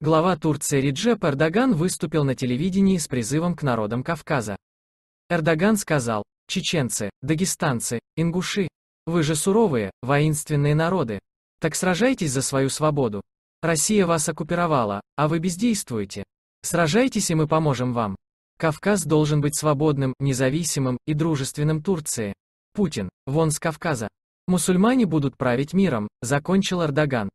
Глава Турции Реджеп Эрдоган выступил на телевидении с призывом к народам Кавказа. Эрдоган сказал, чеченцы, дагестанцы, ингуши, вы же суровые, воинственные народы. Так сражайтесь за свою свободу. Россия вас оккупировала, а вы бездействуете. Сражайтесь, и мы поможем вам. Кавказ должен быть свободным, независимым и дружественным Турции. Путин, вон с Кавказа. Мусульмане будут править миром, закончил Эрдоган.